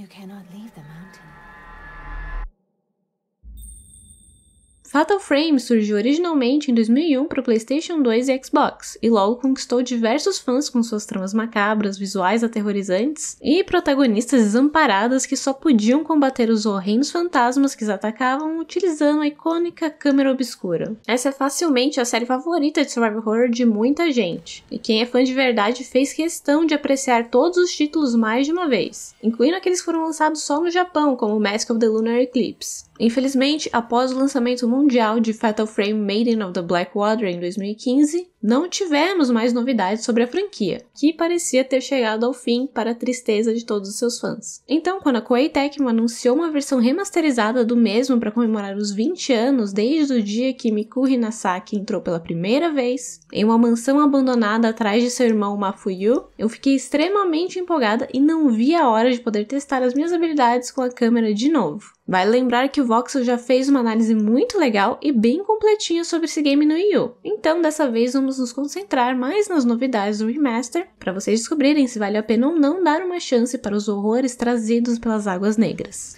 You cannot leave the mountain. Fatal Frame surgiu originalmente em 2001 para o PlayStation 2 e Xbox, e logo conquistou diversos fãs com suas tramas macabras, visuais aterrorizantes e protagonistas desamparadas que só podiam combater os horrendos fantasmas que os atacavam utilizando a icônica câmera obscura. Essa é facilmente a série favorita de survival horror de muita gente, e quem é fã de verdade fez questão de apreciar todos os títulos mais de uma vez, incluindo aqueles que foram lançados só no Japão, como Mask of the Lunar Eclipse. Infelizmente, após o lançamento mundial de Fatal Frame Maiden of the Blackwater em 2015, não tivemos mais novidades sobre a franquia, que parecia ter chegado ao fim para a tristeza de todos os seus fãs. Então, quando a Koei Tecmo anunciou uma versão remasterizada do mesmo para comemorar os 20 anos desde o dia que Miku Hinasaki entrou pela primeira vez em uma mansão abandonada atrás de seu irmão Mafuyu, eu fiquei extremamente empolgada e não vi a hora de poder testar as minhas habilidades com a câmera de novo. Vale lembrar que o Voxel já fez uma análise muito legal e bem completinha sobre esse game no EU, então dessa vez vamos nos concentrar mais nas novidades do remaster para vocês descobrirem se vale a pena ou não dar uma chance para os horrores trazidos pelas Águas Negras.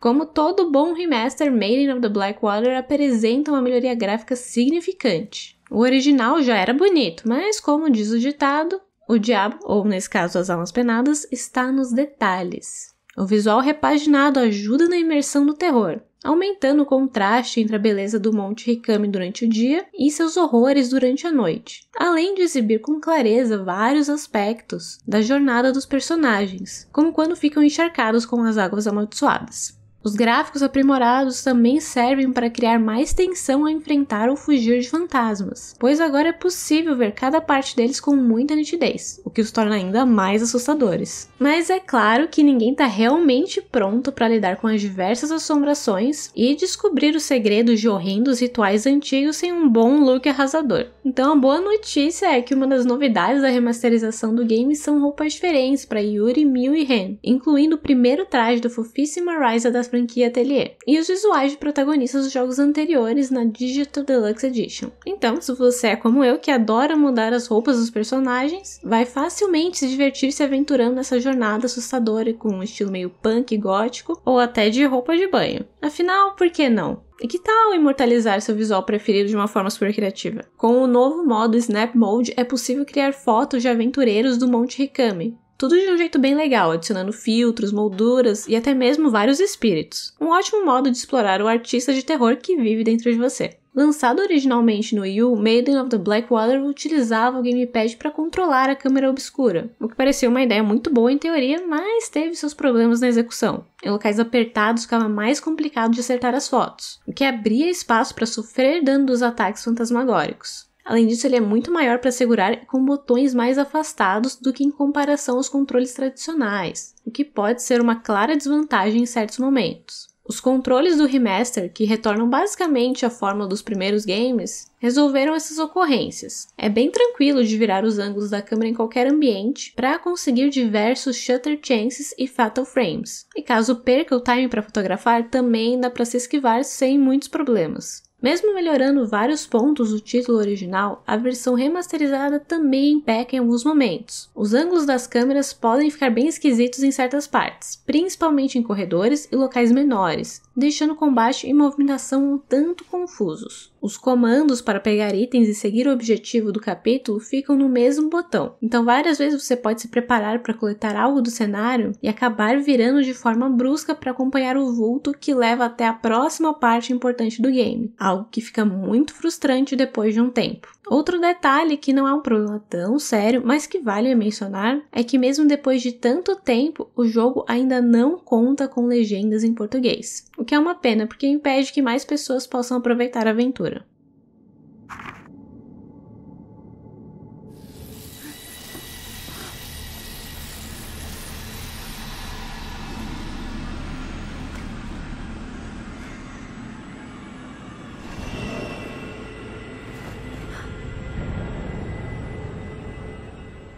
Como todo bom remaster, Maiden of the Blackwater apresenta uma melhoria gráfica significante. O original já era bonito, mas como diz o ditado, o diabo, ou nesse caso as almas penadas, está nos detalhes. O visual repaginado ajuda na imersão do terror, aumentando o contraste entre a beleza do Monte Ricame durante o dia e seus horrores durante a noite, além de exibir com clareza vários aspectos da jornada dos personagens, como quando ficam encharcados com as águas amaldiçoadas. Os gráficos aprimorados também servem para criar mais tensão ao enfrentar ou fugir de fantasmas, pois agora é possível ver cada parte deles com muita nitidez, o que os torna ainda mais assustadores. Mas é claro que ninguém está realmente pronto para lidar com as diversas assombrações e descobrir os segredos de horrendos rituais antigos sem um bom look arrasador. Então a boa notícia é que uma das novidades da remasterização do game são roupas diferentes para Yuri, Mil e Ren, incluindo o primeiro traje do fofíssima Ryza das franquia Atelier, e os visuais de protagonistas dos jogos anteriores na Digital Deluxe Edition. Então, se você é como eu, que adora mudar as roupas dos personagens, vai facilmente se divertir se aventurando nessa jornada assustadora com um estilo meio punk gótico ou até de roupa de banho. Afinal, por que não? E que tal imortalizar seu visual preferido de uma forma super criativa? Com o novo modo Snap Mode é possível criar fotos de aventureiros do Monte Rikami, tudo de um jeito bem legal, adicionando filtros, molduras e até mesmo vários espíritos. Um ótimo modo de explorar o artista de terror que vive dentro de você. Lançado originalmente no Wii U, Maiden of the Blackwater utilizava o gamepad para controlar a câmera obscura, o que parecia uma ideia muito boa em teoria, mas teve seus problemas na execução. Em locais apertados ficava mais complicado de acertar as fotos, o que abria espaço para sofrer dano dos ataques fantasmagóricos. Além disso, ele é muito maior para segurar e com botões mais afastados do que em comparação aos controles tradicionais, o que pode ser uma clara desvantagem em certos momentos. Os controles do remaster, que retornam basicamente à forma dos primeiros games, resolveram essas ocorrências. É bem tranquilo de virar os ângulos da câmera em qualquer ambiente para conseguir diversos shutter chances e fatal frames. E caso perca o time para fotografar, também dá para se esquivar sem muitos problemas. Mesmo melhorando vários pontos do título original, a versão remasterizada também peca em alguns momentos. Os ângulos das câmeras podem ficar bem esquisitos em certas partes, principalmente em corredores e locais menores, deixando o combate e movimentação um tanto confusos. Os comandos para pegar itens e seguir o objetivo do capítulo ficam no mesmo botão, então várias vezes você pode se preparar para coletar algo do cenário e acabar virando de forma brusca para acompanhar o vulto que leva até a próxima parte importante do game, algo que fica muito frustrante depois de um tempo. Outro detalhe que não é um problema tão sério, mas que vale mencionar, é que mesmo depois de tanto tempo, o jogo ainda não conta com legendas em português, o que é uma pena porque impede que mais pessoas possam aproveitar a aventura.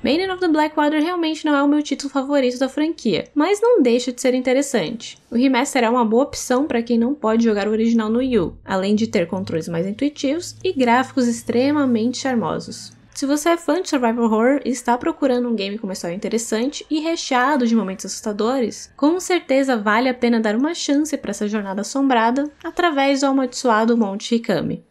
Maiden of the Blackwater realmente não é o meu título favorito da franquia, mas não deixa de ser interessante. O remaster é uma boa opção para quem não pode jogar o original no Wii além de ter controles mais intuitivos e gráficos extremamente charmosos. Se você é fã de survival horror e está procurando um game com uma história interessante e recheado de momentos assustadores, com certeza vale a pena dar uma chance para essa jornada assombrada através do amaldiçoado Monte Hikami.